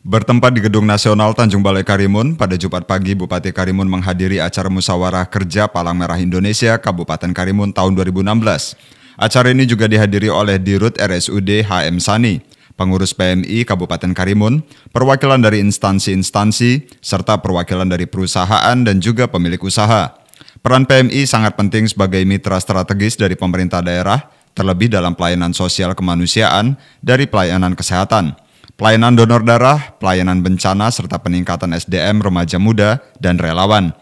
Bertempat di Gedung Nasional Tanjung Balai Karimun, pada Jumat pagi Bupati Karimun menghadiri acara musyawarah kerja Palang Merah Indonesia Kabupaten Karimun tahun 2016. Acara ini juga dihadiri oleh Dirut RSUD HM Sani, pengurus PMI Kabupaten Karimun, perwakilan dari instansi-instansi, serta perwakilan dari perusahaan dan juga pemilik usaha. Peran PMI sangat penting sebagai mitra strategis dari pemerintah daerah, terlebih dalam pelayanan sosial kemanusiaan dari pelayanan kesehatan pelayanan donor darah, pelayanan bencana, serta peningkatan SDM remaja muda dan relawan.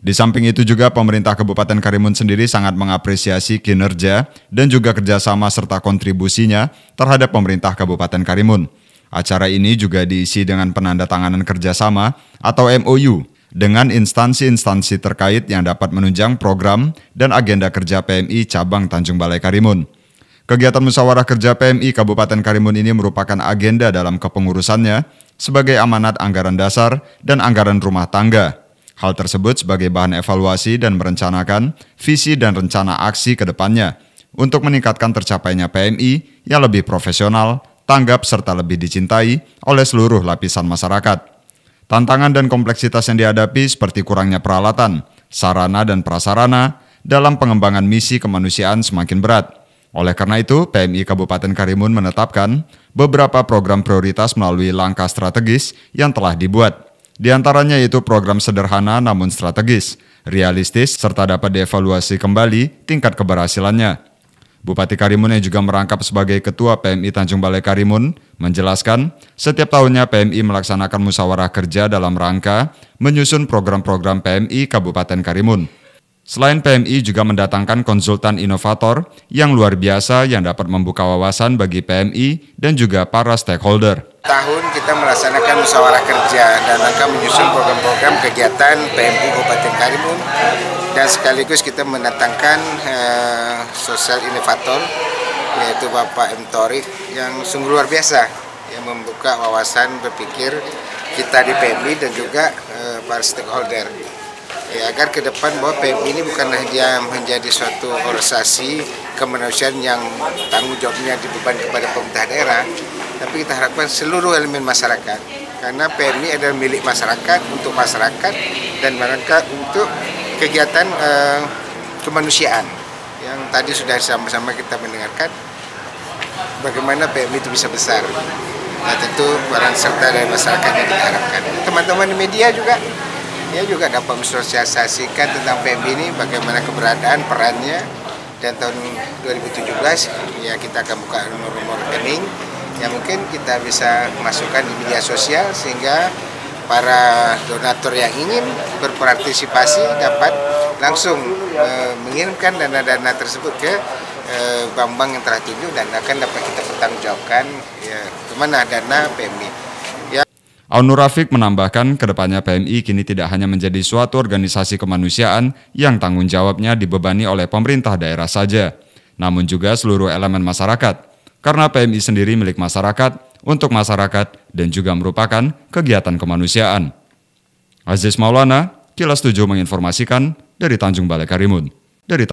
Di samping itu juga pemerintah Kabupaten Karimun sendiri sangat mengapresiasi kinerja dan juga kerjasama serta kontribusinya terhadap pemerintah Kabupaten Karimun. Acara ini juga diisi dengan penandatanganan kerjasama atau MOU dengan instansi-instansi terkait yang dapat menunjang program dan agenda kerja PMI Cabang Tanjung Balai Karimun. Kegiatan musyawarah kerja PMI Kabupaten Karimun ini merupakan agenda dalam kepengurusannya sebagai amanat anggaran dasar dan anggaran rumah tangga. Hal tersebut sebagai bahan evaluasi dan merencanakan visi dan rencana aksi ke depannya untuk meningkatkan tercapainya PMI yang lebih profesional, tanggap serta lebih dicintai oleh seluruh lapisan masyarakat. Tantangan dan kompleksitas yang dihadapi seperti kurangnya peralatan, sarana dan prasarana dalam pengembangan misi kemanusiaan semakin berat. Oleh karena itu, PMI Kabupaten Karimun menetapkan beberapa program prioritas melalui langkah strategis yang telah dibuat. Di antaranya yaitu program sederhana namun strategis, realistis, serta dapat dievaluasi kembali tingkat keberhasilannya. Bupati Karimun yang juga merangkap sebagai Ketua PMI Tanjung Balai Karimun menjelaskan, setiap tahunnya PMI melaksanakan musyawarah kerja dalam rangka menyusun program-program PMI Kabupaten Karimun. Selain PMI juga mendatangkan konsultan inovator yang luar biasa yang dapat membuka wawasan bagi PMI dan juga para stakeholder. Tahun kita melaksanakan musyawarah kerja dan langkah menyusun program-program kegiatan PMI Kabupaten Karimun dan sekaligus kita mendatangkan uh, sosial inovator yaitu Bapak M. Torik yang sungguh luar biasa yang membuka wawasan berpikir kita di PMI dan juga uh, para stakeholder ya, agar ke depan bahwa PMI ini bukan hanya menjadi suatu organisasi kemanusiaan yang tanggung jawabnya dibebankan kepada pemerintah daerah, tapi kita harapkan seluruh elemen masyarakat karena PMI adalah milik masyarakat untuk masyarakat dan mereka untuk kegiatan eh, kemanusiaan yang tadi sudah sama-sama kita mendengarkan bagaimana PMI itu bisa besar. Nah, tentu peran serta dari masyarakat yang diharapkan. Teman-teman media juga dia juga dapat mensosialisasikan tentang PMI ini, bagaimana keberadaan perannya. Dan tahun 2017 ya kita akan buka nomor-nomor rekening yang mungkin kita bisa masukkan di media sosial sehingga para donatur yang ingin berpartisipasi dapat langsung e, mengirimkan dana-dana tersebut ke e, bank-bank yang telah tunjuk dan akan dapat kita pertanggungjawabkan ya, kemana dana PMI. Aunur Rafiq menambahkan, kedepannya PMI kini tidak hanya menjadi suatu organisasi kemanusiaan yang tanggung jawabnya dibebani oleh pemerintah daerah saja, namun juga seluruh elemen masyarakat, karena PMI sendiri milik masyarakat, untuk masyarakat, dan juga merupakan kegiatan kemanusiaan. Aziz Maulana, Kilas 7 menginformasikan dari Tanjung Balai Karimun. Dari